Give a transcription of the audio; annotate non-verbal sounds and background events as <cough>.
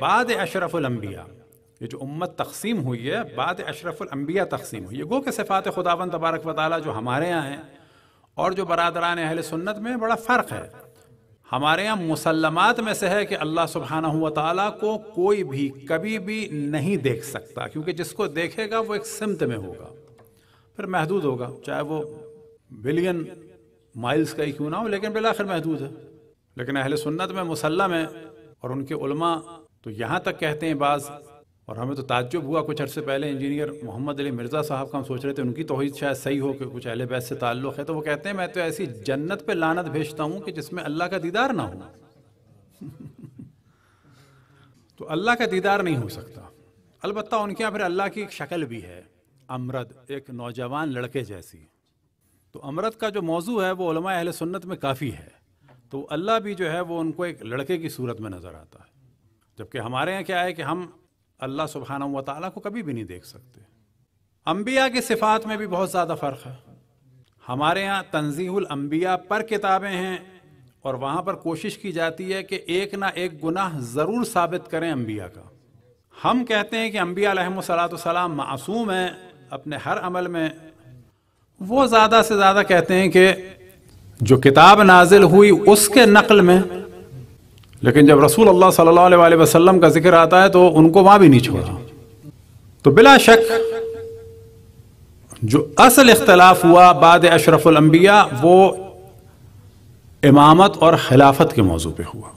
بعد اشرف الانبیاء یہ جو امت تقسیم ہوئی ہے بعد اشرف الانبیاء تقسیم ہوئی ہے گو کہ صفات خداون تبارک و تعالی جو ہمارے ہاں ہیں اور جو برادران اہل سنت میں بڑا فرق ہے ہمارے ہاں مسلمات میں سے ہے کہ اللہ سبحانہ و تعالیٰ کو کوئی بھی کبھی بھی نہیں دیکھ سکتا کیونکہ جس کو دیکھے گا وہ ایک سمت میں ہوگا پھر محدود ہوگا چاہے وہ بلین مائلز کا ہی کیوں نہ ہو لیکن بلاخر محدود ہے لیکن اہل سنت میں مسلم ہے اور ان کے علماء تو یہاں تک کہتے ہیں بعض اور ہمیں تو تعجب ہوا کچھ عرصے پہلے انجینئر محمد علی مرزا صاحب کا ہم سوچ رہے تھے ان کی توحید شاید صحیح ہو کہ کچھ اہل بیت سے تعلق ہے تو وہ کہتے ہیں میں تو ایسی جنت پہ لانت بھیجتا ہوں کہ جس میں اللہ کا دیدار نہ ہو <laughs> تو اللہ کا دیدار نہیں ہو سکتا البتہ ان کے یہاں پھر اللہ کی ایک شکل بھی ہے امرد ایک نوجوان لڑکے جیسی تو امرد کا جو موضوع ہے وہ علماء اہل سنت میں کافی ہے تو اللہ بھی جو ہے وہ ان کو ایک لڑکے کی صورت میں نظر آتا ہے جبکہ ہمارے یہاں کیا ہے کہ ہم اللہ سبحانہ و تعالیٰ کو کبھی بھی نہیں دیکھ سکتے انبیاء کی صفات میں بھی بہت زیادہ فرق ہے ہمارے یہاں تنظیح الانبیاء پر کتابیں ہیں اور وہاں پر کوشش کی جاتی ہے کہ ایک نہ ایک گناہ ضرور ثابت کریں انبیاء کا ہم کہتے ہیں کہ انبیاء علیہم السلام معصوم ہیں اپنے ہر عمل میں وہ زیادہ سے زیادہ کہتے ہیں کہ جو کتاب نازل ہوئی اس کے نقل میں لیکن جب رسول اللہ صلی اللہ علیہ وسلم کا ذکر آتا ہے تو ان کو وہاں بھی نہیں چھوڑا تو بلا شک جو اصل اختلاف ہوا بعد اشرف الانبیاء وہ امامت اور خلافت کے موضوع پہ ہوا